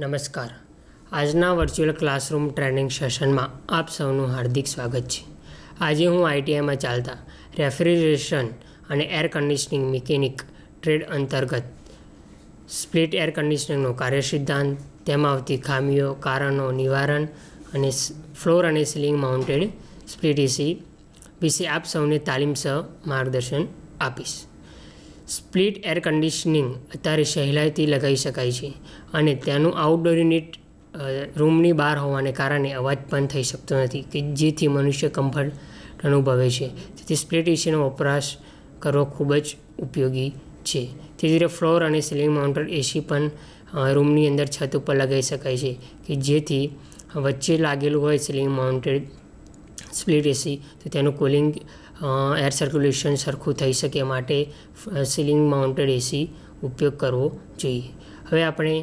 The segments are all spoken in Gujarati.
નમસ્કાર આજના વર્ચ્યુઅલ ક્લાસરૂમ ટ્રેનિંગ સેશનમાં આપ સૌનું હાર્દિક સ્વાગત છે આજે હું આઈટીઆઈમાં ચાલતા રેફ્રિજરેશન અને એર કન્ડિશનિંગ મિકેનિક ટ્રેડ અંતર્ગત સ્પ્લિટ એર કન્ડિશનિંગનો કાર્યસિદ્ધાંત તેમાં આવતી ખામીઓ કારણો નિવારણ અને ફ્લોર અને સીલિંગ માઉન્ટેડ સ્પ્લિટ એસી વિશે આપ સૌને તાલીમ સહ માર્ગદર્શન આપીશ સ્પ્લિટ એર કન્ડિશનિંગ અત્યારે સહેલાઈથી લગાવી શકાય છે અને તેનું આઉટડોર યુનિટ રૂમની બહાર હોવાને કારણે અવાજ પણ થઈ શકતો નથી કે જેથી મનુષ્ય કમ્ફર્ટ અનુભવે છે તેથી સ્પ્લિટ એસીનો વપરાશ કરવો ખૂબ જ ઉપયોગી છે ધીરે ધીરે ફ્લોર અને સિલિંગ માઉન્ટર એસી પણ રૂમની અંદર છત ઉપર લગાવી શકાય છે કે જેથી વચ્ચે લાગેલું હોય સિલિંગ માઉન્ટેડ સ્પ્લિટ એસી તો તેનું કુલિંગ એર સર્ક્યુલેશન સરખું થઈ શકે માટે સીલિંગ માઉન્ટેડ એસી ઉપયોગ કરવો જોઈએ હવે આપણે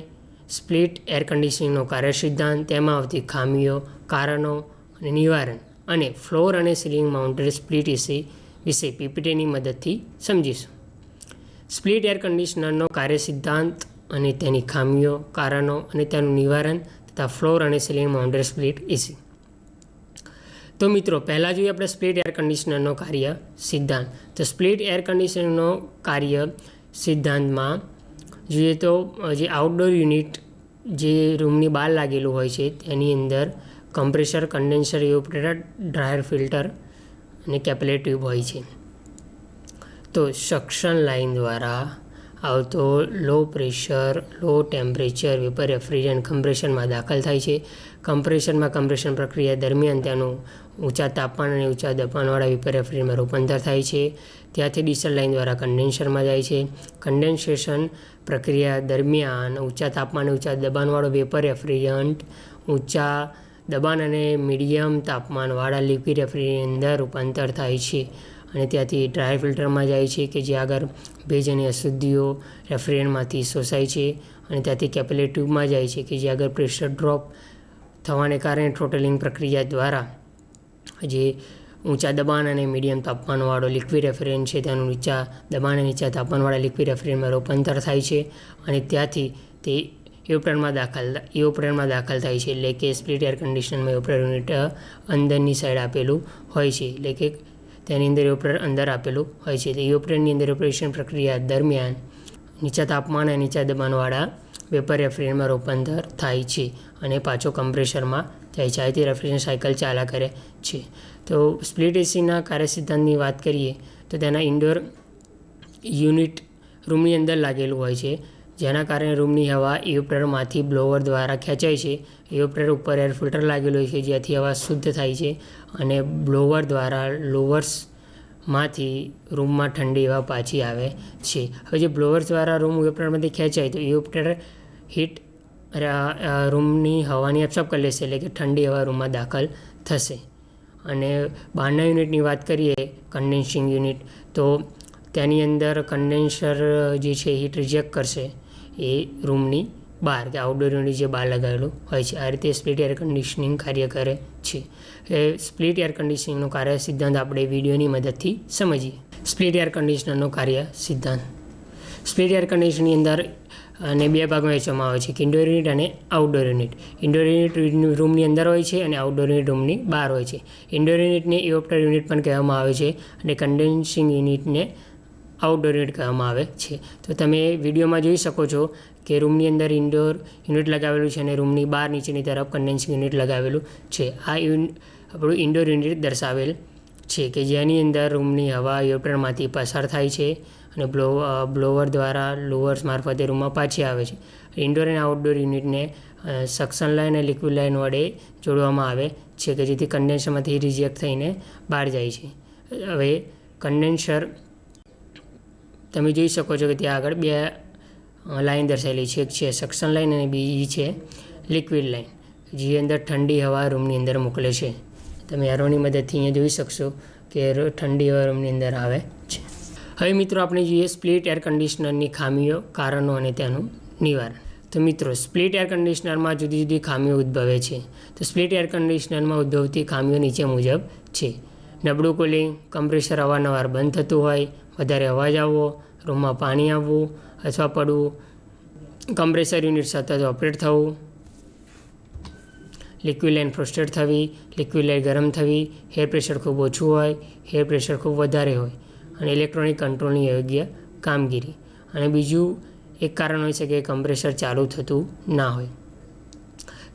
સ્પ્લિટ એર કન્ડિશનિંગનો કાર્ય સિદ્ધાંત તેમાં આવતી ખામીઓ કારણો અને નિવારણ અને ફ્લોર અને સીલિંગ માઉન્ટેડ સ્પ્લિટ એસી વિશે પીપીટીની મદદથી સમજીશું સ્પ્લિટ એર કન્ડિશનરનો કાર્ય સિદ્ધાંત અને તેની ખામીઓ કારણો અને તેનું નિવારણ તથા ફ્લોર અને સીલિંગ માઉન્ટેડ સ્પ્લિટ એસી તો મિત્રો પહેલાં જોઈએ આપણે સ્પ્લિટ એર કન્ડિશનરનો કાર્ય સિદ્ધાંત તો સ્પ્લિટ એર કન્ડિશનરનો કાર્ય સિદ્ધાંતમાં જોઈએ તો જે આઉટડોર યુનિટ જે રૂમની બહાર લાગેલું હોય છે તેની અંદર compressor condenser evaporator dryer filter અને કેપેલેટ ટ્યુબ હોય છે તો સક્શન લાઇન દ્વારા આવતો low pressure low temperature vapour refrigerant કમ્પ્રેશનમાં દાખલ થાય છે કમ્પ્રેશનમાં કમ્પ્રેશન પ્રક્રિયા દરમિયાન તેનું ઊંચા તાપમાન અને ઊંચા દબાણવાળા વેપર રેફ્રિજરન્ટમાં રૂપાંતર થાય છે ત્યાંથી ડીસલ લાઇન દ્વારા કન્ડેન્સરમાં જાય છે કન્ડેન્સેશન પ્રક્રિયા દરમિયાન ઊંચા તાપમાન ઊંચા દબાણવાળો વેપર રેફ્રિજરન્ટ ઊંચા દબાણ અને મીડિયમ તાપમાનવાળા લિક્વિડ રેફ્રિજરન્ટ અંદર રૂપાંતર થાય છે અને ત્યાંથી ડ્રાય ફિલ્ટરમાં જાય છે કે જે આગળ ભેજ અને અશુદ્ધિઓ રેફ્રિજરન્ટમાંથી શોષાય છે અને ત્યાંથી કેપિલરી ટ્યુબમાં જાય છે કે જે આગળ પ્રેશર ડ્રોપ થવાને કારણે ટ્રોટલિંગ પ્રક્રિયા દ્વારા જે ઊંચા દબાણ અને મીડિયમ તાપમાનવાળો લિક્વિડ રેફ્રિજરન્ટ છે તેનું નીચા દબાણ અને નીચા તાપમાનવાળા લિક્વિડ રેફ્રિજરન્ટમાં રૂપાંતર થાય છે અને ત્યાંથી તે એવોપ્રેનમાં દાખલ એવોપ્રેનમાં દાખલ થાય છે એટલે કે સ્પ્લિટ એર કન્ડિશનમાં એવોપ્રેર યુનિટ અંદરની સાઈડ આપેલું હોય છે એટલે કે તેની અંદર એવોપરેટર અંદર આપેલું હોય છે તે એવોપરેટરની અંદર એવોપરેશન પ્રક્રિયા દરમિયાન નીચા તાપમાન અને નીચા દબાણવાળા વેપર રેફ્રિજરેટમાં રૂપાંતર થાય છે અને પાછો કમ્પ્રેશરમાં જાય છે આથી રેફ્રિજરેશન સાયકલ ચાલ્યા કરે છે તો સ્પ્લિટ એસીના કાર્યસિદ્ધાંતની વાત કરીએ તો તેના ઇન્ડોર યુનિટ રૂમની અંદર લાગેલું હોય છે જેના કારણે રૂમની હવા ઇવપ્રેરમાંથી બ્લોવર દ્વારા ખેંચાય છે ઇવપ્રેર ઉપર એર ફિલ્ટર લાગેલું છે જેથી હવા શુદ્ધ થાય છે અને બ્લોવર દ્વારા લોવર્સ માંથી રૂમમાં ઠંડી હવા પાછી આવે છે હવે જે બ્લોવર્સ દ્વારા રૂમ ઇવપ્રેરમાંથી ખેંચાય તો ઇવપ્રેર હીટ રૂમની હવાની એબ્સોર્બ કરી લેશે એટલે કે ઠંડી હવા રૂમમાં દાખલ થશે અને બહારના યુનિટની વાત કરીએ કન્ડેન્સિંગ યુનિટ તો તેની અંદર કન્ડેન્સર જે છે હીટ રિજેક્ટ કરશે એ રૂમની બહાર કે આઉટડોર યુનિટ જે બહાર લગાવેલું હોય છે આ રીતે સ્પ્લિટ એર કન્ડિશનિંગ કાર્ય કરે છે એ સ્પ્લિટ એર કન્ડિશનિંગનું કાર્ય સિદ્ધાંત આપણે વિડીયોની મદદથી સમજીએ સ્પ્લિટ એર કન્ડિશનરનું કાર્ય સિદ્ધાંત સ્પ્લિટ એર કન્ડિશનની અંદર અને બે ભાગમાં વેચવામાં આવે છે એક ઇન્ડોર યુનિટ અને આઉટડોર યુનિટ ઇન્ડોર યુનિટ રૂમની અંદર હોય છે અને આઉટડોર યુનિટ રૂમની બહાર હોય છે ઇન્ડોર યુનિટને ઇવોપ્ટર યુનિટ પણ કહેવામાં આવે છે અને કન્ડેન્સિંગ યુનિટને આઉટડોર કહેવામાં આવે છે તો તમે વિડીયોમાં જોઈ શકો છો કે રૂમની અંદર ઇન્ડોર યુનિટ લગાવેલું છે અને રૂમની બહાર નીચેની તરફ કન્ડેન્સિંગ યુનિટ લગાવેલું છે આ આપણું ઇન્ડોર યુનિટ દર્શાવેલ છે કે જેની અંદર રૂમની હવા યુપ્ટરમાંથી પસાર થાય છે અને બ્લો બ્લોવર દ્વારા લોવર્સ મારફતે રૂમમાં પાછી આવે છે ઇન્ડોર અને આઉટડોર યુનિટને સક્સન લાઇન અને લિક્વિડ લાઇન વડે જોડવામાં આવે છે કે જેથી કન્ડેન્સરમાંથી રિજેક્ટ થઈને બહાર જાય છે હવે કન્ડેન્સર તમે જોઈ શકો છો કે ત્યાં આગળ બે લાઇન દર્શાવેલી છે એક છે સક્શન લાઇન અને બીજી છે લિક્વિડ લાઇન જે અંદર ઠંડી હવા રૂમની અંદર મોકલે છે તમે એરોની મદદથી અહીંયા જોઈ શકશો કે ઠંડી હવા રૂમની અંદર આવે છે હવે મિત્રો આપણે જોઈએ સ્પ્લિટ એર કન્ડિશનરની ખામીઓ કારણો અને તેનું નિવારણ તો મિત્રો સ્પ્લિટ એર કન્ડિશનરમાં જુદી જુદી ખામીઓ ઉદ્ભવે છે તો સ્પ્લિટ એર કન્ડિશનરમાં ઉદ્ભવતી ખામીઓ નીચે મુજબ છે નબળું કુલિંગ કમ્પ્રેસર અવારનવાર બંધ થતું હોય વધારે અવાજ આવવો રૂમમાં પાણી આવવું અથવા પડવું કમ્પ્રેસર યુનિટ સતત ઓપરેટ થવું લિક્વિડ લાઇન ફ્રસ્ટેડ થવી લિક્વિડ લાઇન ગરમ થવી હેર પ્રેશર ખૂબ ઓછું હોય હેર પ્રેશર ખૂબ વધારે હોય અને ઇલેક્ટ્રોનિક કંટ્રોલની યોગ્ય કામગીરી અને બીજું એક કારણ હોય છે કે કમ્પ્રેસર ચાલુ થતું ના હોય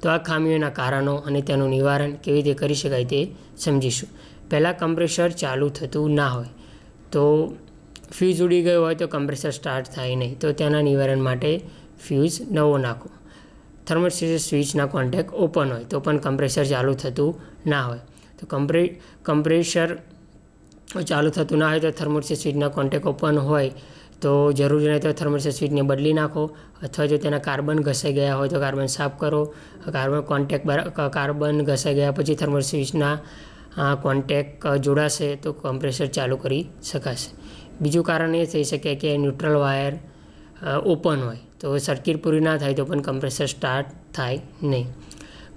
તો આ ખામીઓના કારણો અને તેનું નિવારણ કેવી રીતે કરી શકાય તે સમજીશું પહેલાં કમ્પ્રેસર ચાલુ થતું ના હોય તો ફ્યુઝ ઉડી ગયો હોય તો કમ્પ્રેસર સ્ટાર્ટ થાય નહીં તો તેના નિવારણ માટે ફ્યુઝ નવો નાખો થર્મોસ્ટેટ સ્વિચના કોન્ટેક ઓપન હોય તો પણ કમ્પ્રેસર ચાલુ થતું ના હોય તો કમ્પ્રે કમ્પ્રેસર ચાલુ થતું ના હોય તો થર્મોસ્ટેટ સ્વિચના કોન્ટેક ઓપન હોય તો જરૂરી નહીં તો થર્મોસ્ટેટ સ્વિચને બદલી નાખો અથવા જો તેના કાર્બન ઘસાઈ ગયા હોય તો કાર્બન સાફ કરો કાર્બન કોન્ટેક કાર્બન ઘસાઈ ગયા પછી થર્મોસ્ટેટ સ્વિચના કોન્ટેક જોડાશે તો કમ્પ્રેસર ચાલુ કરી શકાશે બીજું કારણ એ થઈ શકે કે ન્યુટ્રલ વાયર ઓપન હોય તો સર્કિટ પૂરી ના થાય તો પણ કમ્પ્રેસર સ્ટાર્ટ થાય નહીં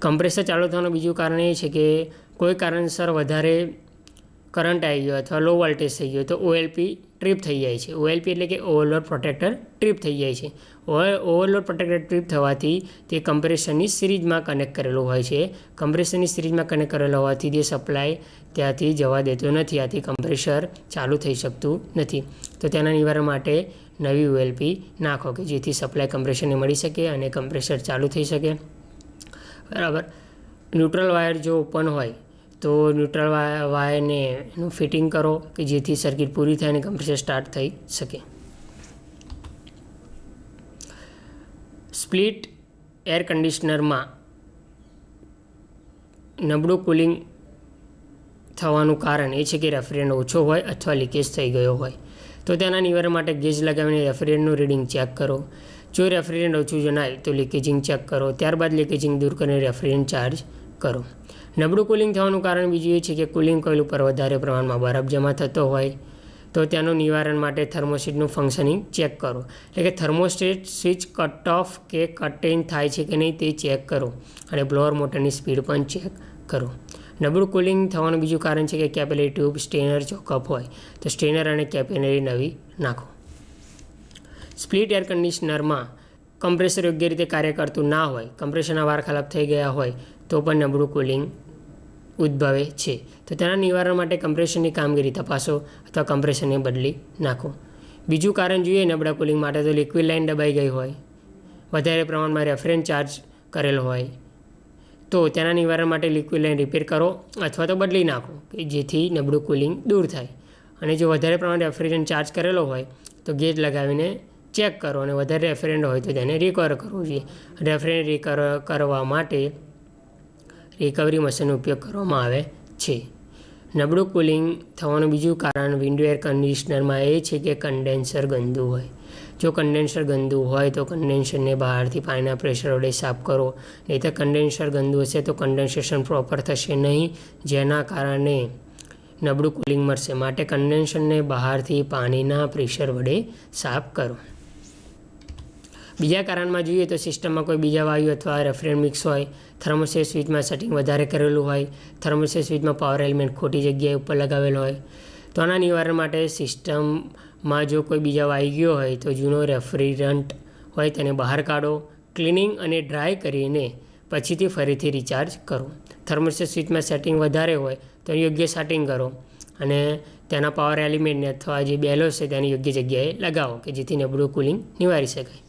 કમ્પ્રેસર ચાલુ થવાનું બીજું કારણ એ છે કે કોઈ કારણસર વધારે કરંટ આવી ગયો અથવા લો વોલ્ટેજ થઈ ગયો તો ઓએલપી ટ્રીપ થઈ જાય છે ઓએલપી એટલે કે ઓવરલોડ પ્રોટેક્ટર ટ્રીપ થઈ જાય છે ઓવરલોડ પ્રોટેક્ટર ટ્રીપ થવાથી તે કમ્પ્રેસરની સિરીઝમાં કનેક્ટ કરેલો હોય છે કમ્પ્રેસરની સિરીઝમાં કનેક્ટ કરેલો હોવાથી તે સપ્લાય ત્યાંથી જવા દેતો નથી આથી કમ્પ્રેસર ચાલુ થઈ શકતું નથી તો તેના નિવારણ માટે નવી ઓએલપી નાખો કે જેથી સપ્લાય કમ્પ્રેસરને મળી શકે અને કમ્પ્રેસર ચાલુ થઈ શકે બરાબર ન્યુટ્રલ વાયર જો ઓપન હોય તો ન્યુટ્રલ વાયરને એનું ફિટિંગ કરો કે જેથી સર્કિટ પૂરી થાય અને કમ્પ્રેસર સ્ટાર્ટ થઈ શકે સ્પ્લિટ એર કન્ડિશનરમાં નબળું કુલિંગ થવાનું કારણ એ છે કે રેફ્રિજરન્ટ ઓછો હોય અથવા લીકેજ થઈ ગયો હોય તો તેના નિવારણ માટે ગેજ લગાવીને રેફ્રિજરન્ટનું રીડિંગ ચેક કરો જો રેફ્રિજરન્ટ ઓછું જણાય તો લીકેજિંગ ચેક કરો ત્યારબાદ લીકેજિંગ દૂર કરીને રેફ્રિજરન્ટ ચાર્જ કરો નબળું કુલિંગ થવાનું કારણ બીજું એ છે કે કુલિંગ કોઇલ ઉપર વધારે પ્રમાણમાં બરફ જમા થતો હોય તો તેનું નિવારણ માટે થર્મોસ્ટેટનું ફંક્શનિંગ ચેક કરો એટલે કે થર્મોસ્ટેટ સ્વિચ કટ ઓફ કે કટ થાય છે કે નહીં તે ચેક કરો અને બ્લોઅર મોટરની સ્પીડ પણ ચેક કરો નબળું કુલિંગ થવાનું બીજું કારણ છે કે કેપેલરી ટ્યુબ સ્ટેનર ચોકઅપ હોય તો સ્ટેનર અને કેપેનરી નવી નાખો સ્પ્લિટ એર કન્ડિશનરમાં કમ્પ્રેસર યોગ્ય રીતે કાર્ય કરતું ના હોય કમ્પ્રેસરના વાર ખલાબ થઈ ગયા હોય તો પણ નબળું કુલિંગ ઉદ્ભવે છે તો તેના નિવારણ માટે કમ્પ્રેશનની કામગીરી તપાસો અથવા કમ્પ્રેશનને બદલી નાખો બીજું કારણ જોઈએ નબળા કુલિંગ માટે તો લિક્વિડ લાઇન દબાઈ ગઈ હોય વધારે પ્રમાણમાં રેફરન્સ ચાર્જ કરેલો હોય તો તેના નિવારણ માટે લિક્વિડ લાઇન રિપેર કરો અથવા તો બદલી નાખો કે જેથી નબળું કુલિંગ દૂર થાય અને જો વધારે પ્રમાણે રેફ્રિજરન્ટ ચાર્જ કરેલો હોય તો ગેજ લગાવીને ચેક કરો અને વધારે રેફરન્ટ હોય તો તેને રિકવર કરવું જોઈએ રેફરન્ટ રિકવર કરવા માટે રિકવરી મશીનનો ઉપયોગ કરવામાં આવે છે નબળું કુલિંગ થવાનું બીજું કારણ વિન્ડો એર કન્ડિશનરમાં એ છે કે કન્ડેન્સર ગંદુ હોય જો કન્ડેન્સર ગંદુ હોય તો કન્ડેન્સરને બહારથી પાણીના પ્રેશર વડે સાફ કરો નહીં તો કન્ડેન્સર ગંદુ હશે તો કન્ડેન્સેશન પ્રોપર થશે નહીં જેના કારણે નબળું કુલિંગ મળશે માટે કન્ડેન્સરને બહારથી પાણીના પ્રેશર વડે સાફ કરો બીજા કારણમાં જોઈએ તો સિસ્ટમમાં કોઈ બીજા વાયુ અથવા રેફરેન્ટ મિક્સ હોય થર્મોસેટ સ્વિચમાં સેટિંગ વધારે કરેલું હોય થર્મોસેટ સ્વિચમાં પાવર એલિમેન્ટ ખોટી જગ્યાએ ઉપર લગાવેલો હોય તો આના નિવારણ માટે સિસ્ટમમાં જો કોઈ બીજા વાઈ ગયો હોય તો જૂનો રેફ્રિજરન્ટ હોય તેને બહાર કાઢો ક્લિનિંગ અને ડ્રાય કરીને પછીથી ફરીથી રિચાર્જ કરો થર્મોસેટ સ્વિચમાં સેટિંગ વધારે હોય તો યોગ્ય સેટિંગ કરો અને તેના પાવર એલિમેન્ટને અથવા જે બેલો છે તેને યોગ્ય જગ્યાએ લગાવો કે જેથી નબળું કુલિંગ નિવારી શકાય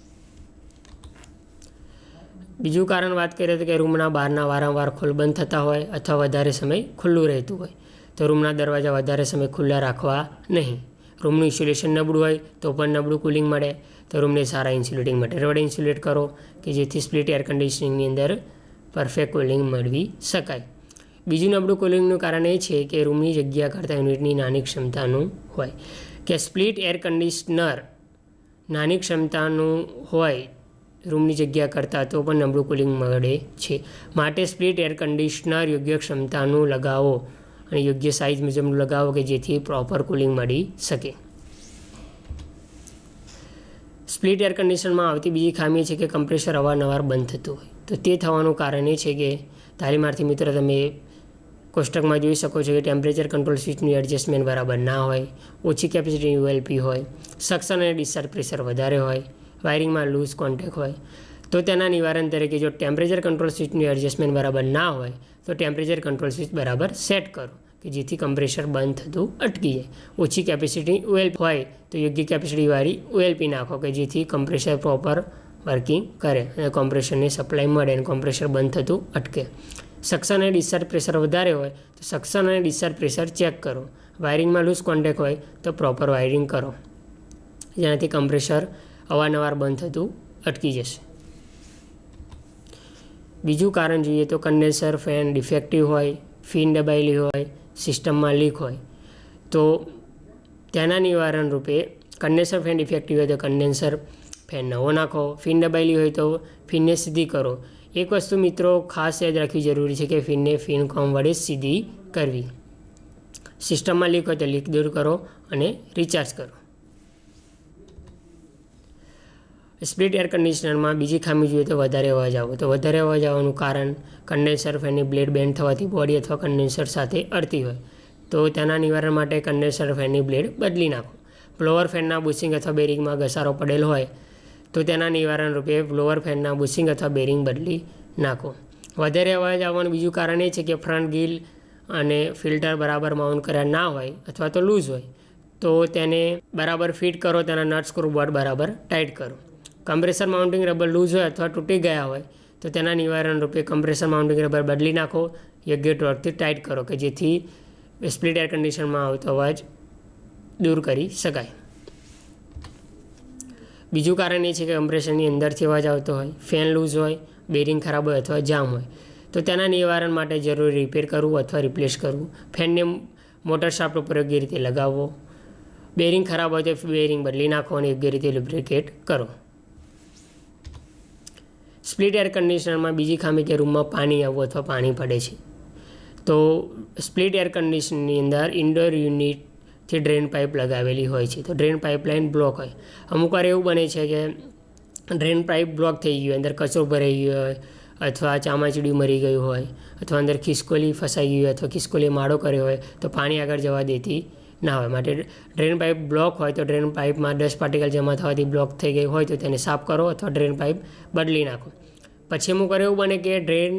બીજું કારણ વાત કરીએ તો કે રૂમના બહારના વારંવાર ખોલબંધ થતા હોય અથવા વધારે સમય ખુલ્લું રહેતું હોય તો રૂમના દરવાજા વધારે સમય ખુલ્લા રાખવા નહીં રૂમનું ઇન્સ્યુલેશન નબળું હોય તો પણ નબળું કુલિંગ મળે તો રૂમને સારા ઇન્સ્યુલેટિંગ મટીરિયલ વડે ઇન્સ્યુલેટ કરો કે જેથી સ્પ્લિટ એર કન્ડિશનિંગની અંદર પરફેક્ટ કુલિંગ મેળવી શકાય બીજું નબળું કુલિંગનું કારણ એ છે કે રૂમની જગ્યા કરતાં યુનિટની નાની ક્ષમતાનું હોય કે સ્પ્લિટ એર કન્ડિશનર નાની ક્ષમતાનું હોય રૂમની જગ્યા કરતાં તો પણ નબળું કુલિંગ મળે છે માટે સ્પ્લિટ એર કન્ડિશનર યોગ્ય ક્ષમતાનું લગાવો અને યોગ્ય સાઇઝ મુજબનું લગાવો કે જેથી પ્રોપર કુલિંગ મળી શકે સ્પ્લિટ એર કન્ડિશનમાં આવતી બીજી ખામી છે કે કમ્પ્રેસર અવારનવાર બંધ થતું હોય તો તે થવાનું કારણ એ છે કે તાલીમાર્થી મિત્રો તમે કોષ્ટકમાં જોઈ શકો છો કે ટેમ્પરેચર કંટ્રોલ સ્વિચની એડજસ્ટમેન્ટ બરાબર ના હોય ઓછી કેપેસિટી યુએલપી હોય સક્સન અને ડિસ્ચાર્જ પ્રેશર વધારે હોય વાયરિંગમાં લૂઝ કોન્ટેક્ટ હોય તો તેના નિવારણ તરીકે જો ટેમ્પરેચર કંટ્રોલ સ્વિચનું એડજસ્ટમેન્ટ બરાબર ના હોય તો ટેમ્પરેચર કંટ્રોલ સ્વિચ બરાબર સેટ કરો કે જેથી કમ્પ્રેશર બંધ થતું અટકી જાય ઓછી કેપેસિટી ઓએલપી હોય તો યોગ્ય કેપેસિટીવાળી ઓએલપી નાખો કે જેથી કમ્પ્રેસર પ્રોપર વર્કિંગ કરે અને કોમ્પ્રેસરની સપ્લાય મળે અને કોમ્પ્રેસર બંધ થતું અટકે સક્સન અને ડિસ્ચાર્જ પ્રેશર વધારે હોય તો સક્સન અને ડિસ્ચાર્જ પ્રેશર ચેક કરો વાયરિંગમાં લૂઝ કોન્ટેક હોય તો પ્રોપર વાયરિંગ કરો જેનાથી કમ્પ્રેશર અવારનવાર બંધ થતું અટકી જશે બીજું કારણ જોઈએ તો કન્ડેન્સર ફેન ડિફેક્ટિવ હોય ફીન દબાયેલી હોય સિસ્ટમમાં લીક હોય તો તેના નિવારણ રૂપે કન્ડેન્સર ફેન ડિફેક્ટિવ હોય તો કન્ડેન્સર ફેન નવો નાખો ફીન દબાયેલી હોય તો ફીનને સીધી કરો એક વસ્તુ મિત્રો ખાસ યાદ રાખવી જરૂરી છે કે ફીનને ફીન કોમ વડે સીધી કરવી સિસ્ટમમાં લીક હોય તો લીક દૂર કરો અને રિચાર્જ કરો સ્પ્લિટ એર કન્ડિશનરમાં બીજી ખામી જોઈએ તો વધારે અવાજ આવો તો વધારે અવાજ આવવાનું કારણ કન્ડેન્સર ફેનની બ્લેડ બેન્ડ થવાથી બોડી અથવા કન્ડેન્સર સાથે અડતી હોય તો તેના નિવારણ માટે કન્ડેન્સર ફેનની બ્લેડ બદલી નાખો બ્લોઅર ફેનના બુશિંગ અથવા બેરિંગમાં ઘસારો પડેલ હોય તો તેના નિવારણ રૂપે બ્લોઅર ફેનના બુશિંગ અથવા બેરિંગ બદલી નાખો વધારે અવાજ આવવાનું બીજું કારણ એ છે કે ફ્રન્ટ ગીલ અને ફિલ્ટર બરાબર માઉન્ટ કર્યા ના હોય અથવા તો લૂઝ હોય તો તેને બરાબર ફિટ કરો તેના નટ સ્ક્રૂ બોર્ડ બરાબર ટાઈટ કરો કમ્પ્રેસર માઉન્ટિંગ રબર લૂઝ હોય અથવા તૂટી ગયા હોય તો તેના નિવારણ રૂપે કમ્પ્રેસર માઉન્ટિંગ રબર બદલી નાખો યોગ્ય ટોર્કથી ટાઈટ કરો કે જેથી સ્પ્લિટ એર કન્ડિશનમાં આવતો અવાજ દૂર કરી શકાય બીજું કારણ એ છે કે કમ્પ્રેસરની અંદરથી અવાજ આવતો હોય ફેન લૂઝ હોય બેરિંગ ખરાબ હોય અથવા જામ હોય તો તેના નિવારણ માટે જરૂરી રિપેર કરવું અથવા રિપ્લેસ કરવું ફેનને મોટર શાફ્ટ ઉપર યોગ્ય રીતે લગાવવો બેરિંગ ખરાબ હોય તો બેરિંગ બદલી નાખો અને યોગ્ય રીતે લુબ્રિકેટ કરો સ્પ્લિટ એર કન્ડિશનરમાં બીજી ખામી કે રૂમમાં પાણી આવવું અથવા પાણી પડે છે તો સ્પ્લિટ એર કન્ડિશનની અંદર ઇન્ડોર યુનિટથી ડ્રેન પાઇપ લગાવેલી હોય છે તો ડ્રેન પાઇપલાઇન બ્લોક હોય અમુક વાર એવું બને છે કે ડ્રેન પાઇપ બ્લોક થઈ ગયું અંદર કચરો ભરાઈ ગયો હોય અથવા ચામાચીડિયું મરી ગયું હોય અથવા અંદર ખિસકોલી ફસાઈ ગયું હોય અથવા ખિસકોલીએ માળો કર્યો હોય તો પાણી આગળ જવા દેતી ના હોય માટે ડ્રેન પાઇપ બ્લોક હોય તો ડ્રેન પાઇપમાં ડસ્ટ પાર્ટિકલ જમા થવાથી બ્લોક થઈ ગઈ હોય તો તેને સાફ કરો અથવા ડ્રેન પાઇપ બદલી નાખો પછી અમુક વાર એવું બને કે ડ્રેન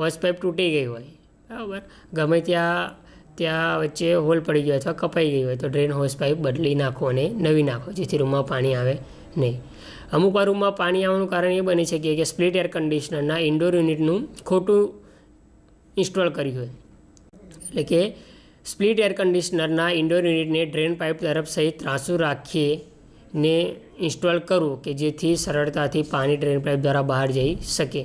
હોસ પાઇપ તૂટી ગઈ હોય બરાબર ગમે ત્યાં ત્યાં વચ્ચે હોલ પડી ગયો અથવા કપાઈ ગઈ હોય તો ડ્રેન હોસ પાઇપ બદલી નાખો અને નવી નાખો જેથી રૂમમાં પાણી આવે નહીં અમુક વાર રૂમમાં પાણી આવવાનું કારણ એ બની શકે કે સ્પ્લિટ એર કન્ડિશનરના ઇન્ડોર યુનિટનું ખોટું ઇન્સ્ટોલ કર્યું હોય એટલે કે સ્પ્લિટ એર કન્ડિશનરના ઇન્ડોર યુનિટને ડ્રેન પાઇપ તરફ સહિત ત્રાસું રાખીને ઇન્સ્ટોલ કરવું કે જેથી સરળતાથી પાણી ડ્રેન પાઇપ દ્વારા બહાર જઈ શકે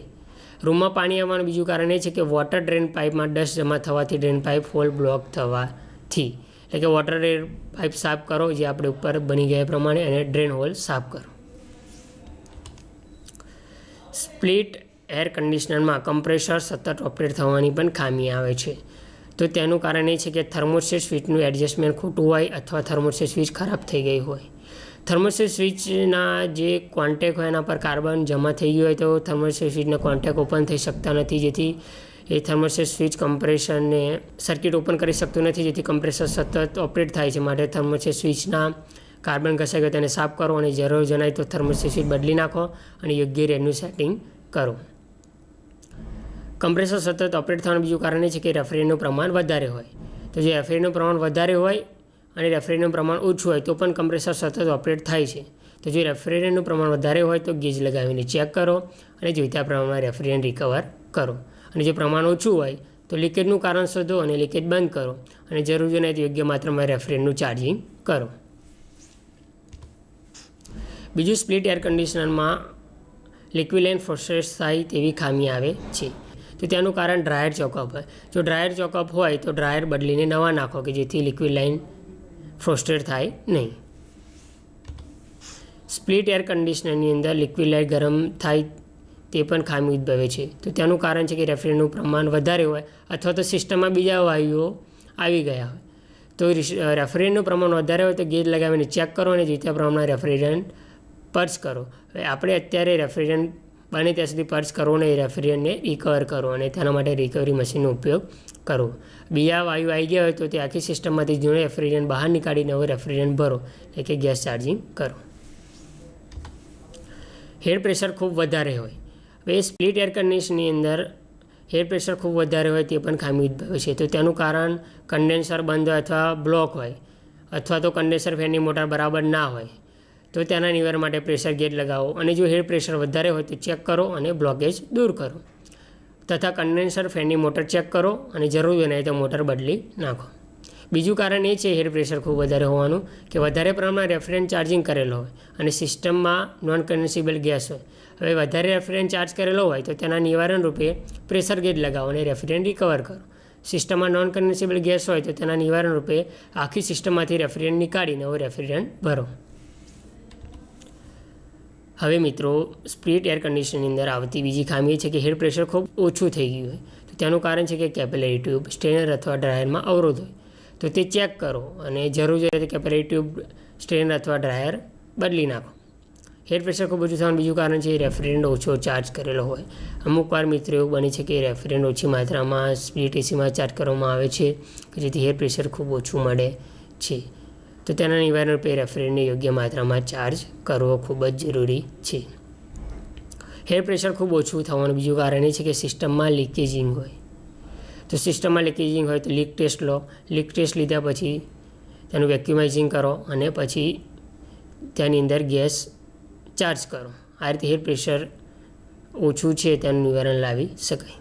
રૂમમાં પાણી આવવાનું બીજું કારણ એ છે કે વોટર ડ્રેન પાઇપમાં ડસ્ટ જમા થવાથી ડ્રેન પાઇપ હોલ બ્લોક થવાથી એટલે કે વોટર ડ્રેન પાઇપ સાફ કરો જે આપણે ઉપર બની ગયા પ્રમાણે અને ડ્રેન હોલ સાફ કરો સ્પ્લિટ એર કન્ડિશનરમાં કમ્પ્રેસર સતત ઓપરેટ થવાની પણ ખામી આવે છે તો તેનું કારણ એ છે કે થર્મોસ્ટેટ સ્વિચનું એડજસ્ટમેન્ટ ખોટું હોય અથવા થર્મોસ્ટેટ સ્વિચ ખરાબ થઈ ગઈ હોય થર્મોસ્ટેટ સ્વિચના જે કોન્ટેક હોય એના પર કાર્બન જમા થઈ ગયું હોય તો થર્મોસ્ટેટ સ્વિચના કોન્ટેક ઓપન થઈ શકતા નથી જેથી એ થર્મોસ્ટેટ સ્વિચ કમ્પ્રેશનને સર્કિટ ઓપન કરી શકતું નથી જેથી કમ્પ્રેસર સતત ઓપરેટ થાય છે માટે થર્મોસ્ટેટ સ્વિચના કાર્બન ઘસાઈ ગયો તેને સાફ કરો અને જરૂર જણાય તો થર્મોસ્ટેટ સ્વિચ બદલી નાખો અને યોગ્ય રેડનું સેટિંગ કરો કમ્પ્રેસર સતત ઓપરેટ થવાનું બીજું કારણ એ છે કે રેફરીનું પ્રમાણ વધારે હોય તો જે રેફરીનું પ્રમાણ વધારે હોય અને રેફરીનું પ્રમાણ ઓછું હોય તો પણ કમ્પ્રેસર સતત ઓપરેટ થાય છે તો જે રેફ્રિજરેન્ટનું પ્રમાણ વધારે હોય તો ગેજ લગાવીને ચેક કરો અને જોઈતા પ્રમાણમાં રેફ્રિજરેન્ટ રિકવર કરો અને જે પ્રમાણ ઓછું હોય તો લીકેજનું કારણ શોધો અને લીકેજ બંધ કરો અને જરૂર જણાય યોગ્ય માત્રામાં રેફ્રિજરેન્ટનું ચાર્જિંગ કરો બીજું સ્પ્લિટ એર કન્ડિશનરમાં લિક્વિડ લિક્વિલેન ફોસ્ફેટ થાય તેવી ખામી આવે છે તો તેનું કારણ ડ્રાયર ચોકઅપ હોય જો ડ્રાયર ચોકઅપ હોય તો ડ્રાયર બદલીને નવા નાખો કે જેથી લિક્વિડ લાઇન ફ્રોસ્ટેડ થાય નહીં સ્પ્લિટ એર કન્ડિશનરની અંદર લિક્વિડ લાઇટ ગરમ થાય તે પણ ખામી ઉદ્ભવે છે તો તેનું કારણ છે કે રેફ્રિજરન્ટનું પ્રમાણ વધારે હોય અથવા તો સિસ્ટમમાં બીજા વાયુઓ આવી ગયા હોય તો રેફ્રિજરન્ટનું પ્રમાણ વધારે હોય તો ગેજ લગાવીને ચેક કરો અને જે તે પ્રમાણે રેફ્રિજરન્ટ પર્ચ કરો હવે આપણે અત્યારે રેફ્રિજરન્ટ બને ત્યાં સુધી પર્સ કરવો નહીં રેફ્રિજરને રિકવર કરો અને તેના માટે રિકવરી મશીનનો ઉપયોગ કરવો બીજા વાયુ આવી ગયા હોય તો તે આખી સિસ્ટમમાંથી જૂનો રેફ્રિજરન્ટ બહાર નીકાળીને નવો રેફ્રિજરન્ટ ભરો એટલે કે ગેસ ચાર્જિંગ કરો હેડ પ્રેશર ખૂબ વધારે હોય હવે સ્પ્લિટ એર કન્ડિશનની અંદર હેડ પ્રેશર ખૂબ વધારે હોય તે પણ ખામી ઉદ્ભવે છે તો તેનું કારણ કન્ડેન્સર બંધ હોય અથવા બ્લોક હોય અથવા તો કન્ડેન્સર ફેરની મોટર બરાબર ના હોય તો તેના નિવારણ માટે પ્રેશર ગેટ લગાવો અને જો હેડ પ્રેશર વધારે હોય તો ચેક કરો અને બ્લોકેજ દૂર કરો તથા કન્ડેન્સર ફેનની મોટર ચેક કરો અને જરૂર જણાય તો મોટર બદલી નાખો બીજું કારણ એ છે હેડ પ્રેશર ખૂબ વધારે હોવાનું કે વધારે પ્રમાણમાં રેફરન્સ ચાર્જિંગ કરેલો હોય અને સિસ્ટમમાં નોન કન્ડન્સિબલ ગેસ હોય હવે વધારે રેફરન્સ ચાર્જ કરેલો હોય તો તેના નિવારણ રૂપે પ્રેશર ગેટ લગાવો અને રેફરન્સ રિકવર કરો સિસ્ટમમાં નોન કન્ડન્સિબલ ગેસ હોય તો તેના નિવારણ રૂપે આખી સિસ્ટમમાંથી રેફ્રિજરન્ટ નીકાળીને હવે રેફ્રિજરન્ટ ભરો હવે મિત્રો સ્પ્રિટ એર કન્ડિશનરની અંદર આવતી બીજી ખામી એ છે કે હેડ પ્રેશર ખૂબ ઓછું થઈ ગયું હોય તો તેનું કારણ છે કે કેપેલરી ટ્યુબ સ્ટેનર અથવા ડ્રાયરમાં અવરોધ હોય તો તે ચેક કરો અને જરૂર જોઈએ તો કેપેલરી ટ્યુબ સ્ટ્રેનર અથવા ડ્રાયર બદલી નાખો હેડ પ્રેશર ખૂબ ઓછું થવાનું બીજું કારણ છે એ રેફ્રિજરન્ટ ઓછો ચાર્જ કરેલો હોય અમુક વાર મિત્રો એવું બની છે કે રેફ્રિજરન્ટ ઓછી માત્રામાં સ્પ્લિટ એસીમાં ચાર્જ કરવામાં આવે છે કે જેથી હેર પ્રેશર ખૂબ ઓછું મળે છે તો તેના નિવારણ પે રેફરીને યોગ્ય માત્રામાં ચાર્જ કરવો ખૂબ જ જરૂરી છે હેર પ્રેશર ખૂબ ઓછું થવાનું બીજું કારણ એ છે કે સિસ્ટમમાં લીકેજિંગ હોય તો સિસ્ટમમાં લીકેજિંગ હોય તો લીક ટેસ્ટ લો લીક ટેસ્ટ લીધા પછી તેનું વેક્યુમાઇઝિંગ કરો અને પછી તેની અંદર ગેસ ચાર્જ કરો આ રીતે હેર પ્રેશર ઓછું છે તેનું નિવારણ લાવી શકાય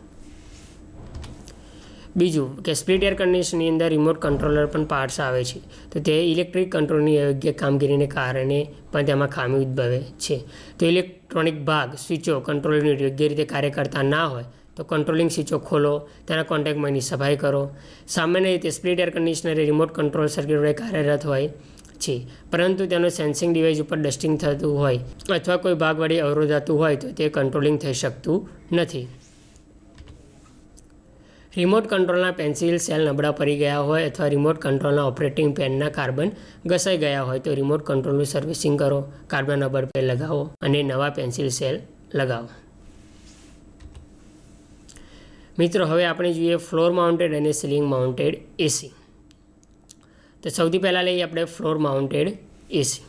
બીજું કે સ્પ્લિટ એર કન્ડિશનની અંદર રિમોટ કંટ્રોલર પણ પાર્ટ્સ આવે છે તો તે ઇલેક્ટ્રિક કંટ્રોલની યોગ્ય કામગીરીને કારણે પણ તેમાં ખામી ઉદ્ભવે છે તો ઇલેક્ટ્રોનિક ભાગ સ્વિચો કંટ્રોલની યોગ્ય રીતે કાર્ય કરતા ના હોય તો કંટ્રોલિંગ સ્વિચો ખોલો તેના કોન્ટેક્ટમાં એની સફાઈ કરો સામાન્ય રીતે સ્પ્લિટ એર કન્ડિશનર એ રિમોટ કંટ્રોલ સર્કિટ વડે કાર્યરત હોય છે પરંતુ તેનો સેન્સિંગ ડિવાઇસ ઉપર ડસ્ટિંગ થતું હોય અથવા કોઈ ભાગ વડે અવરોધાતું હોય તો તે કંટ્રોલિંગ થઈ શકતું નથી રિમોટ કંટ્રોલના પેન્સિલ સેલ નબળા પડી ગયા હોય અથવા રિમોટ કંટ્રોલના ઓપરેટિંગ પેનના કાર્બન ઘસાઈ ગયા હોય તો રિમોટ કંટ્રોલનું સર્વિસિંગ કરો કાર્બન રબર પેન લગાવો અને નવા પેન્સિલ સેલ લગાવો મિત્રો હવે આપણે જોઈએ ફ્લોર માઉન્ટેડ અને સીલિંગ માઉન્ટેડ એસી તો સૌથી પહેલાં લઈએ આપણે floor mounted AC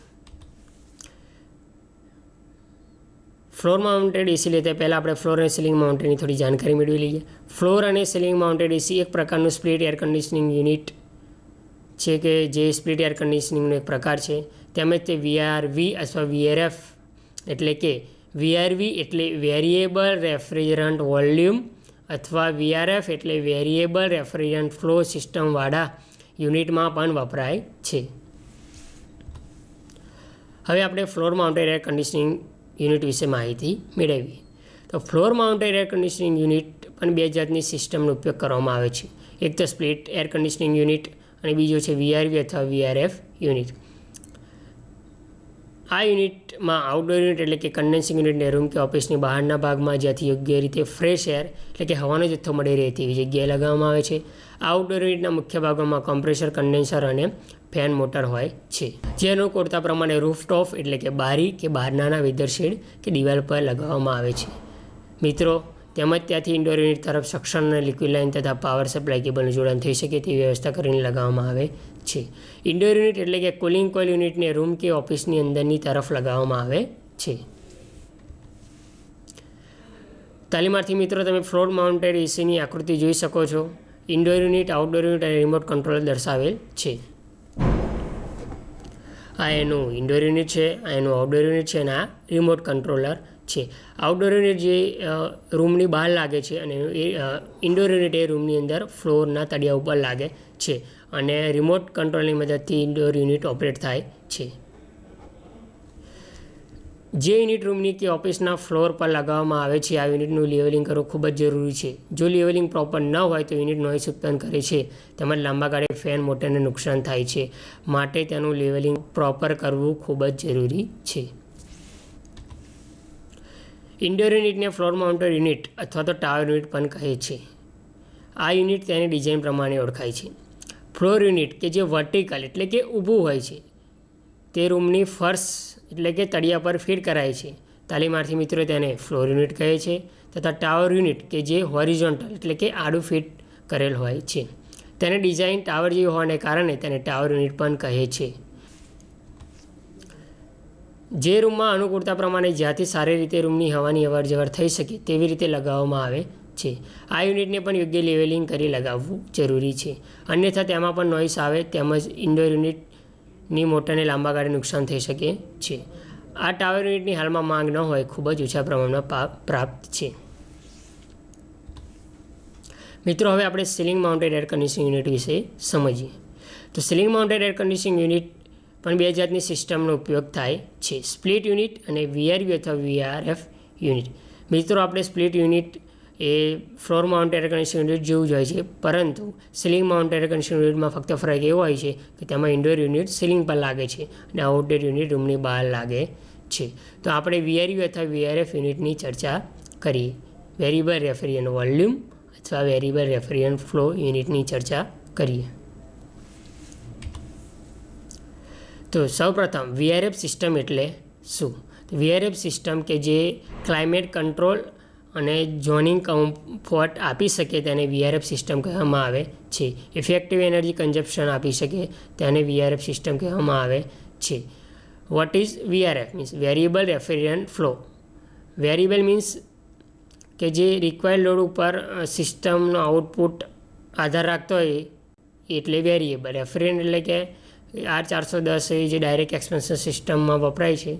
floor mounted AC લેતા પહેલાં આપણે ફ્લોર અને સિલિંગ માઉન્ટેડની થોડી જાણકારી મેળવી લઈએ ફ્લોર અને સિલિંગ માઉન્ટેડ એસી એક પ્રકારનું સ્પ્લિટ એર કન્ડિશનિંગ યુનિટ છે કે જે સ્પ્લિટ એર કન્ડિશનિંગનો એક પ્રકાર છે તેમજ તે વીઆરવી અથવા વીઆરએફ એટલે કે વીઆરવી એટલે વેરિએબલ રેફ્રિજરન્ટ વોલ્યુમ અથવા વીઆરએફ એટલે વેરિએબલ રેફ્રિજરન્ટ ફ્લો સિસ્ટમવાળા યુનિટમાં પણ વપરાય છે હવે આપણે floor mounted air conditioning unit વિશે માહિતી મેળવીએ તો floor mounted air conditioning unit પણ બે જાતની સિસ્ટમનો ઉપયોગ કરવામાં આવે છે એક તો સ્પ્લિટ એર કન્ડિશનિંગ યુનિટ અને બીજો છે વીઆરવી અથવા વીઆરએફ યુનિટ આ યુનિટમાં આઉટડોર યુનિટ એટલે કે કન્ડેન્સિંગ યુનિટને રૂમ કે ઓફિસની બહારના ભાગમાં જ્યાંથી યોગ્ય રીતે ફ્રેશ એર એટલે કે હવાનો જથ્થો મળી રહે તેવી જગ્યાએ લગાવવામાં આવે છે આઉટડોર યુનિટના મુખ્ય ભાગોમાં કોમ્પ્રેસર કન્ડેન્સર અને ફેન મોટર હોય છે જે અનુકૂળતા પ્રમાણે રૂફટોપ એટલે કે બારી કે બહારનાના વિદરશીડ કે દિવાલ પર લગાવવામાં આવે છે મિત્રો તેમજ ત્યાંથી ઇન્ડોર યુનિટ તરફ સક્ષમ અને લિક્વિડ લાઇન તથા પાવર સપ્લાય કેબલનું જોડાણ થઈ શકે તેવી વ્યવસ્થા કરીને લગાવવામાં આવે છે ઇન્ડોર યુનિટ એટલે કે કુલિંગ કોઇલ યુનિટને રૂમ કે ઓફિસની અંદરની તરફ લગાવવામાં આવે છે તાલીમાર્થી મિત્રો તમે ફ્લોર માઉન્ટેડ એસીની આકૃતિ જોઈ શકો છો ઇન્ડોર યુનિટ આઉટડોર યુનિટ અને રિમોટ કંટ્રોલર દર્શાવેલ છે આ એનું ઇન્ડોર યુનિટ છે આ એનું આઉટડોર યુનિટ છે અને આ રિમોટ કંટ્રોલર છે આઉટડોર યુનિટ જે રૂમની બહાર લાગે છે અને એ ઇન્ડોર યુનિટ એ રૂમની અંદર ફ્લોરના તળિયા ઉપર લાગે છે અને રિમોટ કંટ્રોલની મદદથી ઇન્ડોર યુનિટ ઓપરેટ થાય છે જે યુનિટ રૂમની કે ઓફિસના ફ્લોર પર લગાવવામાં આવે છે આ યુનિટનું લેવલિંગ કરવું ખૂબ જ જરૂરી છે જો લેવલિંગ પ્રોપર ન હોય તો યુનિટ નોઇસ ઉત્પન્ન કરે છે તેમજ લાંબા ગાળે ફેન મોટરને નુકસાન થાય છે માટે તેનું લેવલિંગ પ્રોપર કરવું ખૂબ જ જરૂરી છે ઇન્ડોર યુનિટને ફ્લોર માઉન્ટર યુનિટ અથવા તો ટાવર યુનિટ પણ કહે છે આ યુનિટ તેની ડિઝાઇન પ્રમાણે ઓળખાય છે ફ્લોર યુનિટ કે જે વર્ટિકલ એટલે કે ઊભું હોય છે તે રૂમની ફર્શ એટલે કે તળિયા પર ફીડ કરાય છે તાલીમાર્થી મિત્રો તેને ફ્લોર યુનિટ કહે છે તથા ટાવર યુનિટ કે જે હોરિઝોન્ટલ એટલે કે આડું ફીટ કરેલ હોય છે તેને ડિઝાઇન ટાવર જેવી હોવાને કારણે તેને ટાવર યુનિટ પણ કહે છે જે રૂમમાં અનુકૂળતા પ્રમાણે જ્યાંથી સારી રીતે રૂમની હવાની અવરજવર થઈ શકે તેવી રીતે લગાવવામાં આવે છે આ યુનિટને પણ યોગ્ય લેવેલિંગ કરી લગાવવું જરૂરી છે અન્યથા તેમાં પણ નોઇસ આવે તેમજ ઇન્ડોર યુનિટ ની મોટરને લાંબા ગાળે નુકસાન થઈ શકે છે આ ટાવર યુનિટની હાલમાં માંગ ન હોય ખૂબ જ ઓછા પ્રમાણમાં પ્રાપ્ત છે મિત્રો હવે આપણે ceiling mounted air conditioning unit વિશે સમજીએ તો ceiling mounted air conditioning unit પણ બે જાતની સિસ્ટમનો ઉપયોગ થાય છે સ્પ્લિટ યુનિટ અને વીઆરબી અથવા વીઆરએફ યુનિટ મિત્રો આપણે સ્પ્લિટ યુનિટ એ floor mount air condition unit જેવું જ હોય છે પરંતુ સિલિંગ માઉન્ટ એર કન્ડિશન યુનિટમાં ફક્ત ફરક એવો હોય છે કે તેમાં ઇન્ડોર યુનિટ સિલિંગ પર લાગે છે અને આઉટડોર યુનિટ રૂમની બહાર લાગે છે તો આપણે વીઆરયુ અથવા વીઆરએફ યુનિટની ચર્ચા કરીએ વેરીબલ રેફરિયન વોલ્યુમ અથવા વેરીબલ રેફરિયન ફ્લો યુનિટની ચર્ચા કરીએ તો સૌપ્રથમ વીઆરએફ સિસ્ટમ એટલે શું વીઆરએફ સિસ્ટમ કે જે ક્લાઇમેટ કંટ્રોલ અને જોનિંગ કમ્ફર્ટ આપી શકે તેને વીઆરએફ સિસ્ટમ કહેવામાં આવે છે ઇફેક્ટિવ એનર્જી કન્ઝપ્શન આપી શકે તેને વીઆરએફ સિસ્ટમ કહેવામાં આવે છે what is VRF means variable refrigerant flow variable means કે જે રિક્વાયર્ડ લોડ ઉપર સિસ્ટમનો આઉટપુટ આધાર રાખતો હોય એટલે વેરિયેબલ રેફ્રિજરન્ટ એટલે કે આર ચારસો દસ જે ડાયરેક્ટ એક્સપેન્શન સિસ્ટમમાં વપરાય છે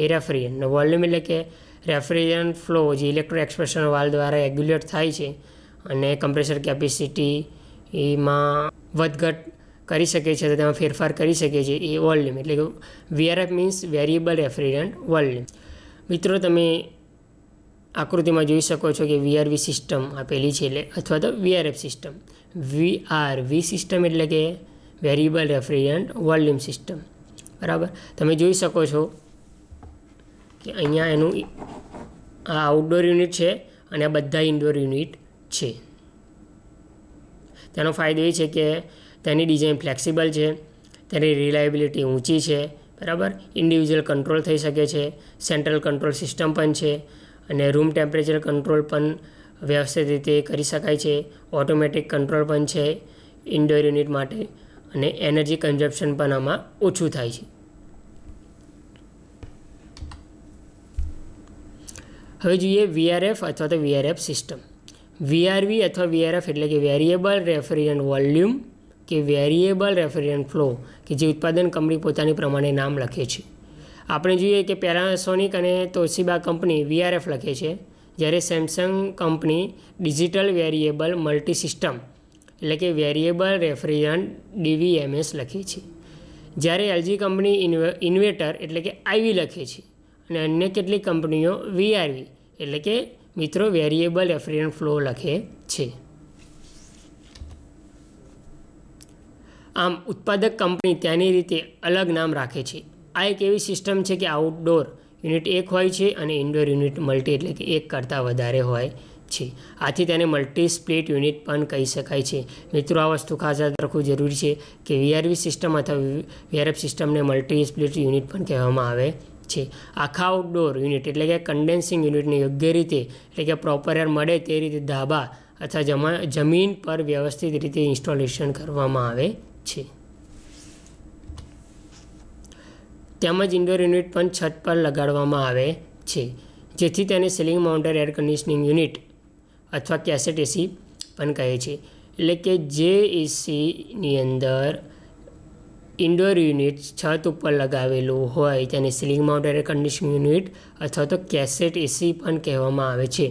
એ રેફ્રિજરન્ટ વોલ્યુમ એટલે કે રેફ્રિજરન્ટ ફ્લો જે ઇલેક્ટ્રો એક્સપ્રેશન વાલ દ્વારા રેગ્યુલેટ થાય છે અને કમ્પ્રેસર કેપેસિટી એમાં વધઘટ કરી શકે છે તો તેમાં ફેરફાર કરી શકે છે એ વોલ્યુમ એટલે કે VRF means variable refrigerant volume મિત્રો તમે આકૃતિમાં જોઈ શકો છો કે વીઆરવી સિસ્ટમ આપેલી છે એટલે અથવા તો વીઆરએફ સિસ્ટમ વીઆરવી સિસ્ટમ એટલે કે વેરિયેબલ રેફ્રિજરન્ટ વોલ્યુમ સિસ્ટમ બરાબર તમે જોઈ શકો છો કે અહીંયા એનું આ આઉટડોર યુનિટ છે અને આ બધા ઇન્ડોર યુનિટ છે તેનો ફાયદો એ છે કે તેની ડિઝાઇન ફ્લેક્સિબલ છે તેની રિલાયબિલિટી ઊંચી છે બરાબર ઇન્ડિવિજ્યુઅલ કંટ્રોલ થઈ શકે છે સેન્ટ્રલ કંટ્રોલ સિસ્ટમ પણ છે અને રૂમ ટેમ્પરેચર કંટ્રોલ પણ વ્યવસ્થિત રીતે કરી શકાય છે ઓટોમેટિક કંટ્રોલ પણ છે ઇન્ડોર યુનિટ માટે અને એનર્જી કન્ઝપ્શન પણ આમાં ઓછું થાય છે હવે જોઈએ વીઆરએફ અથવા તો વીઆરએફ સિસ્ટમ વીઆરવી અથવા વીઆરએફ એટલે કે વેરિયેબલ રેફ્રિજરન્ટ વોલ્યુમ કે વેરિયેબલ રેફ્રિજરન્ટ ફ્લો કે જે ઉત્પાદન કંપની પોતાની પ્રમાણે નામ લખે છે આપણે જોઈએ કે પેરાસોનિક અને તોશીબા કંપની વીઆરએફ લખે છે જ્યારે Samsung company digital variable multi system એટલે કે વેરિયેબલ રેફ્રિજરન્ટ ડીવીએમએસ લખે છે જ્યારે એલજી કંપની ઇન્વેટર એટલે કે આઈવી લખે છે અને અન્ય કેટલીક કંપનીઓ વીઆરવી એટલે કે મિત્રો વેરિએબલ રેફરન્ટ ફ્લો લખે છે આમ ઉત્પાદક કંપની ત્યાંની રીતે અલગ નામ રાખે છે આ એક એવી સિસ્ટમ છે કે આઉટડોર યુનિટ એક હોય છે અને ઇન્ડોર યુનિટ મલ્ટી એટલે કે એક કરતાં વધારે હોય છે આથી તેને મલ્ટી સ્પ્લિટ યુનિટ પણ કહી શકાય છે મિત્રો આ વસ્તુ ખાસ યાદ રાખવું જરૂરી છે કે વીઆરવી સિસ્ટમ અથવા વીઆરએફ સિસ્ટમને મલ્ટી સ્પ્લિટ યુનિટ પણ કહેવામાં આવે છે આખા આઉટડોર યુનિટ એટલે કે કન્ડેન્સિંગ યુનિટને યોગ્ય રીતે એટલે કે પ્રોપર એર મળે તે રીતે ધાબા અથવા જમા જમીન પર વ્યવસ્થિત રીતે ઇન્સ્ટોલેશન કરવામાં આવે છે તેમજ ઇન્ડોર યુનિટ પણ છત પર લગાડવામાં આવે છે જેથી તેને ceiling mounted air conditioning unit અથવા કેસેટ એસી પણ કહે છે એટલે કે જે એસીની અંદર ઇન્ડોર યુનિટ છત ઉપર લગાવેલું હોય તેને ceiling mount air conditioning unit અથવા તો કેસેટ એસી પણ કહેવામાં આવે છે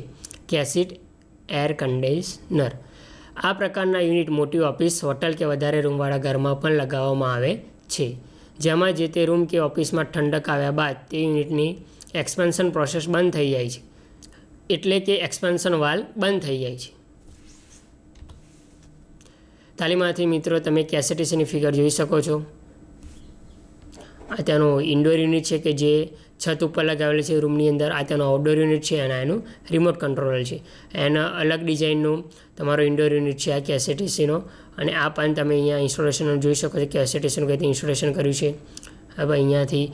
કેસેટ એર કન્ડિશનર આ પ્રકારના યુનિટ મોટી ઓફિસ હોટલ કે વધારે રૂમવાળા ઘરમાં પણ લગાવવામાં આવે છે જેમાં જે તે રૂમ કે ઓફિસમાં ઠંડક આવ્યા બાદ તે યુનિટની એક્સપેન્શન પ્રોસેસ બંધ થઈ જાય છે એટલે કે એક્સપેન્શન વાલ બંધ થઈ જાય છે તાલીમાંથી મિત્રો તમે કેસેટીસીની ફિગર જોઈ શકો છો આ ત્યાંનું ઇન્ડોર યુનિટ છે કે જે છત ઉપર લગાવેલું છે રૂમની અંદર આ તેનો આઉટડોર યુનિટ છે અને એનું રિમોટ કંટ્રોલર છે એના અલગ ડિઝાઇનનું તમારો ઇન્ડોર યુનિટ છે આ કેસેટીસીનો અને આ પણ તમે અહીંયા ઇન્સ્ટોલેશન જોઈ શકો છો કેસેટીસીનું કઈ ઇન્સ્ટોલેશન કર્યું છે હવે અહીંયાથી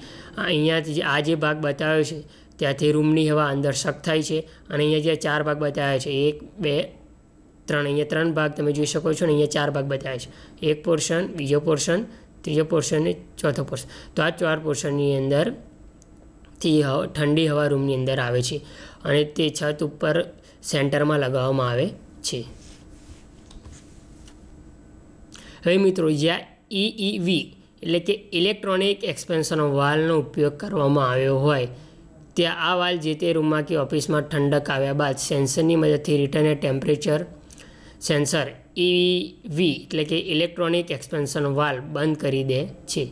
અહીંયાથી આ જે ભાગ બતાવ્યો છે ત્યાંથી રૂમની હવા અંદર શક થાય છે અને અહીંયા જે ચાર ભાગ બતાવ્યા છે એક બે ત્રણ અહીંયા ત્રણ ભાગ તમે જોઈ શકો છો અને અહીંયા ચાર ભાગ બતાવ્યા છે એક પોર્શન બીજો પોર્શન ત્રીજો પોર્શન ચોથો પોર્શન તો આ ચાર પોર્શનની અંદરથી ઠંડી હવા રૂમની અંદર આવે છે અને તે છત ઉપર સેન્ટરમાં લગાવવામાં આવે છે હવે મિત્રો જ્યાં ઈઈવી e e એટલે કે ઇલેક્ટ્રોનિક એક્સપેન્શન વાલનો ઉપયોગ કરવામાં આવ્યો હોય ત્યાં આ વાલ જે તે રૂમમાં કે ઓફિસમાં ઠંડક આવ્યા બાદ સેન્સરની મદદથી રિટર્ન ટેમ્પરેચર સેન્સર ઈવી એટલે કે ઇલેક્ટ્રોનિક એક્સપેન્શન વાલ બંધ કરી દે છે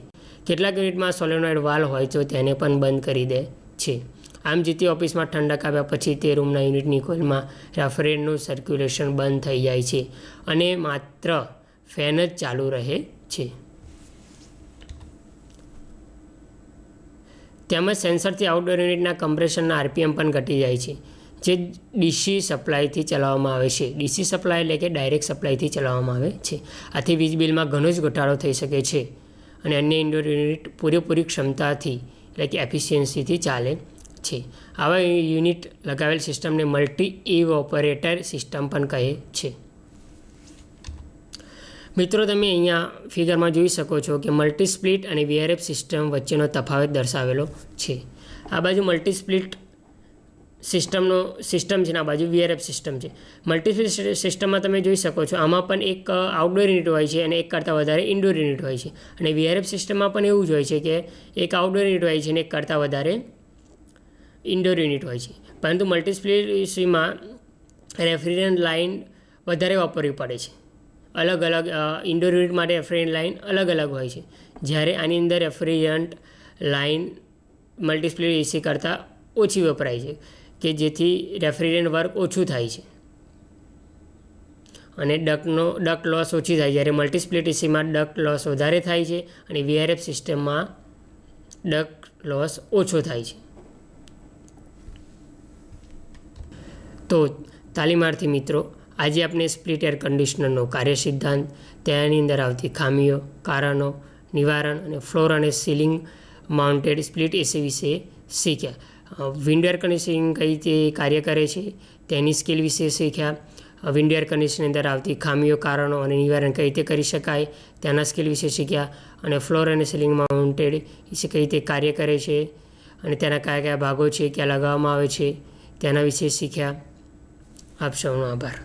કેટલાક યુનિટમાં સોલેનોઇડ વાલ હોય તો તેને પણ બંધ કરી દે છે આમ જેથી ઓફિસમાં ઠંડક આવ્યા પછી તે રૂમના યુનિટની કોઇલમાં રેફ્રિજરેટરનું સર્ક્યુલેશન બંધ થઈ જાય છે અને માત્ર ફેન જ ચાલુ રહે છે તેમજ સેન્સરથી આઉટડોર યુનિટના કમ્પ્રેશનના આરપીએમ પણ ઘટી જાય છે જે ડીસી સપ્લાયથી ચલાવવામાં આવે છે ડીસી સપ્લાય એટલે કે ડાયરેક્ટ સપ્લાયથી ચલાવવામાં આવે છે આથી વીજ બિલમાં ઘણો જ ઘટાડો થઈ શકે છે અને અન્ય ઇન્ડોર યુનિટ પૂરેપૂરી ક્ષમતાથી એટલે કે એફિશિયન્સીથી ચાલે છે આવા યુનિટ લગાવેલ સિસ્ટમને મલ્ટી ઇવોપરેટર સિસ્ટમ પણ કહે છે મિત્રો તમે અહીંયા ફિગરમાં જોઈ શકો છો કે મલ્ટી સ્પ્લિટ અને વીઆરએફ સિસ્ટમ વચ્ચેનો તફાવત દર્શાવેલો છે આ બાજુ મલ્ટી સ્પ્લિટ સિસ્ટમનો સિસ્ટમ છે ને આ બાજુ વીઆરએફ સિસ્ટમ છે મલ્ટીસ્પીડ સિસ્ટમમાં તમે જોઈ શકો છો આમાં પણ એક આઉટડોર યુનિટ હોય છે અને એક કરતાં વધારે ઇન્ડોર યુનિટ હોય છે અને વીઆરએફ સિસ્ટમમાં પણ એવું જ હોય છે કે એક આઉટડોર યુનિટ હોય છે અને એક કરતાં વધારે ઇન્ડોર યુનિટ હોય છે પરંતુ મલ્ટીસ્પીસીમાં રેફ્રિજરન્ટ લાઇન વધારે વાપરવી પડે છે અલગ અલગ ઇન્ડોર યુનિટ માટે રેફ્રિજરન્ટ લાઇન અલગ અલગ હોય છે જ્યારે આની અંદર રેફ્રિજરન્ટ લાઇન મલ્ટીસ્પ્લિટ એસી કરતાં ઓછી વપરાય છે કે જેથી રેફ્રિજરન્ટ વર્ક ઓછું થાય છે અને ડકનો ડક લોસ ઓછી થાય જ્યારે મલ્ટિસ્પ્લિટીસીમાં ડક લોસ વધારે થાય છે અને વીઆરએફ સિસ્ટમમાં ડક લોસ ઓછો થાય છે તો તાલીમાર્થી મિત્રો આજે આપણે સ્પ્લિટ એર કન્ડિશનરનો કાર્ય સિદ્ધાંત તેની અંદર આવતી ખામીઓ કારણો નિવારણ અને ફ્લોર અને સીલિંગ માઉન્ટેડ સ્પ્લિટ એસી વિશે શીખ્યા વિન્ડવેર કન્ડિશનિંગ કઈ રીતે કાર્ય કરે છે તેની સ્કિલ વિશે શીખ્યા વિન્ડવેર કન્ડિશનની અંદર આવતી ખામીઓ કારણો અને નિવારણ કઈ રીતે કરી શકાય તેના સ્કિલ વિશે શીખ્યા અને ફ્લોર અને સિલિંગ માઉન્ટેડ વિશે કઈ રીતે કાર્ય કરે છે અને તેના કયા કયા ભાગો છે ક્યાં લગાવવામાં આવે છે તેના વિશે શીખ્યા આપ સૌનો આભાર